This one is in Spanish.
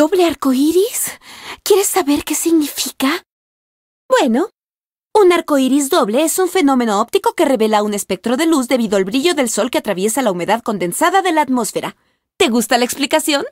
doble arcoíris? ¿Quieres saber qué significa? Bueno, un arco iris doble es un fenómeno óptico que revela un espectro de luz debido al brillo del sol que atraviesa la humedad condensada de la atmósfera. ¿Te gusta la explicación?